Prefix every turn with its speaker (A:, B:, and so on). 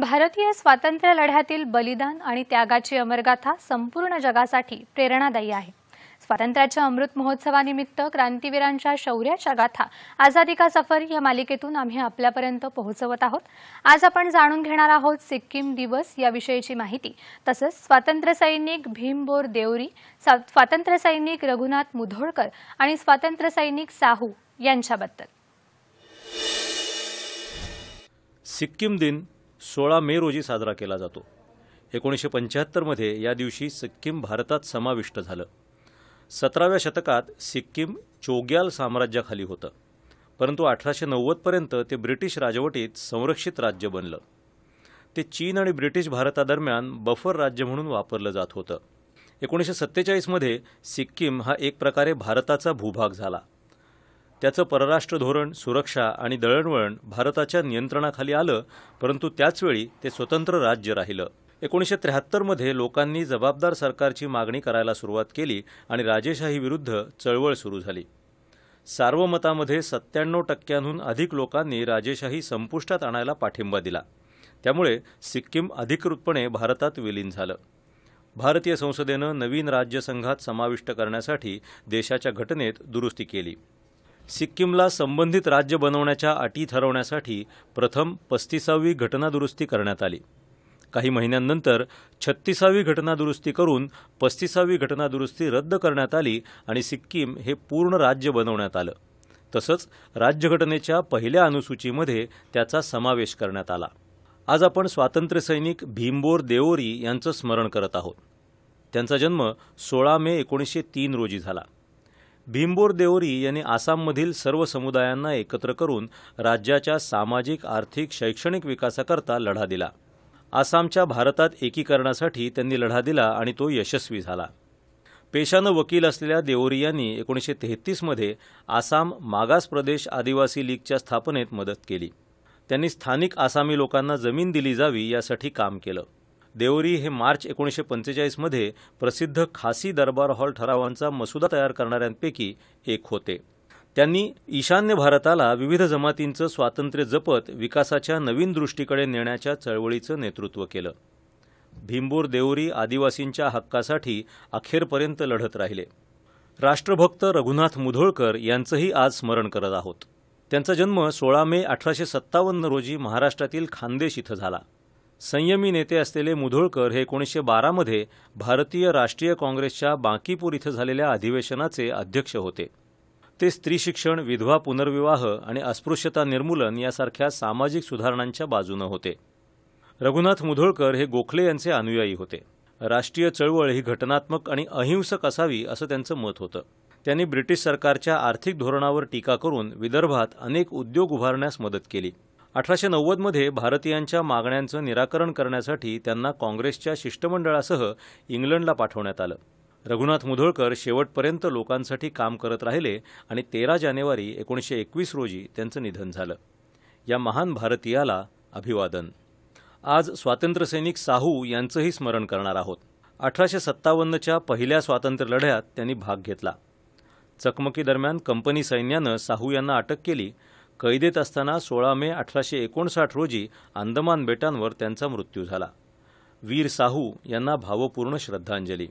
A: भारतीय स्वातंत्र्य लढ्यातील बलिदान आणि त्यागाची अमरगाथा संपूर्ण जगासाठी प्रेरणादायी आहे स्वातंत्र्याच्या अमृत महोत्सवानिमित्त क्रांतीवीरांच्या शौर्याच्या गाथा आझादी का सफर या मालिकेतून आम्ही आपल्यापर्यंत पोहोचवत आहोत आज आपण जाणून घेणार आहोत सिक्कीम दिवस याविषयीची माहिती तसंच स्वातंत्र्यसैनिक भीमबोर देवरी सैनिक रघुनाथ मुधोळकर आणि स्वातंत्र्य सैनिक साहू यांच्याबद्दल
B: सिक्कीम दिन सोळा मे रोजी साजरा केला जातो एकोणीसशे पंच्याहत्तरमध्ये या दिवशी सिक्कीम भारतात समाविष्ट झालं सतराव्या शतकात सिक्कीम चोग्याल साम्राज्याखाली होतं परंतु अठराशे नव्वदपर्यंत ते ब्रिटिश राजवटीत संरक्षित राज्य बनलं ते चीन आणि ब्रिटिश भारतादरम्यान बफर राज्य म्हणून वापरलं जात होतं एकोणीसशे सत्तेचाळीसमध्ये सिक्कीम हा एक प्रकारे भारताचा भूभाग झाला त्याचं परराष्ट्र धोरण सुरक्षा आणि दळणवळण भारताच्या नियंत्रणाखाली आलं परंतु त्याचवेळी ते स्वतंत्र राज्य राहिलं एकोणीसशे त्र्याहत्तरमध्ये लोकांनी जबाबदार सरकारची मागणी करायला सुरुवात केली आणि राजेशाहीविरुद्ध चळवळ सुरू झाली सार्वमतामध्ये सत्त्याण्णव टक्क्यांहून अधिक लोकांनी राजेशाही संपुष्टात आणायला पाठिंबा दिला त्यामुळे सिक्कीम अधिकृतपणे भारतात विलीन झालं भारतीय संसदेनं नवीन राज्यसंघात समाविष्ट करण्यासाठी देशाच्या घटनेत दुरुस्ती केली सिक्कीमला संबंधित राज्य बनवण्याच्या अटी ठरवण्यासाठी प्रथम पस्तीसावी घटनादुरुस्ती करण्यात आली काही महिन्यांनंतर छत्तीसावी घटनादुरुस्ती करून पस्तीसावी घटनादुरुस्ती रद्द करण्यात आली आणि सिक्कीम हे पूर्ण राज्य बनवण्यात आलं तसंच राज्यघटनेच्या पहिल्या अनुसूचीमध्ये त्याचा समावेश करण्यात आला आज आपण स्वातंत्र्यसैनिक भीमबोर देओरी यांचं स्मरण करत आहोत त्यांचा जन्म सोळा मे एकोणीसशे तीन रोजी झाला भीमबोर देओरी यांनी आसाममधील सर्व समुदायांना एकत्र करून राज्याच्या सामाजिक आर्थिक शैक्षणिक विकासाकरता लढा दिला आसामच्या भारतात एकीकरणासाठी त्यांनी लढा दिला आणि तो यशस्वी झाला पेशानं वकील असलेल्या देओरी यांनी एकोणीसशे तेहतीसमध्ये आसाम मागास प्रदेश आदिवासी लीगच्या स्थापनेत मदत केली त्यांनी स्थानिक आसामी लोकांना जमीन दिली जावी यासाठी काम केलं देवरी हे मार्च एकोणीसशे पंचेचाळीसमध्ये प्रसिद्ध खासी दरबार हॉल ठरावांचा मसुदा तयार करणाऱ्यांपैकी एक होते त्यांनी ईशान्य भारताला विविध जमातींचं स्वातंत्र्य जपत विकासाच्या नवीन दृष्टीकडे नेण्याच्या चळवळीचं नेतृत्व केलं भिंबूर देवरी आदिवासींच्या हक्कासाठी अखेरपर्यंत लढत राहिले राष्ट्रभक्त रघुनाथ मुधोळकर यांचंही आज स्मरण करत आहोत त्यांचा जन्म सोळा मे अठराशे सत्तावन्न रोजी महाराष्ट्रातील खान्देश इथं झाला संयमी नेते असलेले मुधोळकर हे एकोणीसशे बारामध्ये भारतीय राष्ट्रीय काँग्रेसच्या बांकीपूर इथं झालेल्या अधिवेशनाचे अध्यक्ष होते ते स्त्री शिक्षण विधवा पुनर्विवाह आणि अस्पृश्यता निर्मूलन यासारख्या सामाजिक सुधारणांच्या बाजूनं होते रघुनाथ मुधोळकर हे गोखले यांचे अनुयायी होते राष्ट्रीय चळवळ ही घटनात्मक आणि अहिंसक असावी असं त्यांचं मत होतं त्यांनी ब्रिटिश सरकारच्या आर्थिक धोरणावर टीका करून विदर्भात अनेक उद्योग उभारण्यास मदत केली अठराशे नव्वदमध्ये भारतीयांच्या मागण्यांचं निराकरण करण्यासाठी त्यांना काँग्रेसच्या शिष्टमंडळासह इंग्लंडला पाठवण्यात आलं रघुनाथ मुधोळकर शेवटपर्यंत लोकांसाठी काम करत राहिले आणि तेरा जानेवारी एकोणीसशे एकवीस रोजी त्यांचं निधन झालं या महान भारतीयाला अभिवादन आज स्वातंत्र्यसैनिक साहू यांचंही स्मरण करणार आहोत अठराशे सत्तावन्नच्या पहिल्या स्वातंत्र्य लढ्यात त्यांनी भाग घेतला चकमकीदरम्यान कंपनी सैन्यानं साहू यांना अटक केली कैदेत असताना सोळा मे अठराशे एकोणसाठ रोजी अंदमान बेटांवर त्यांचा मृत्यू झाला वीर साहू यांना भावपूर्ण श्रद्धांजली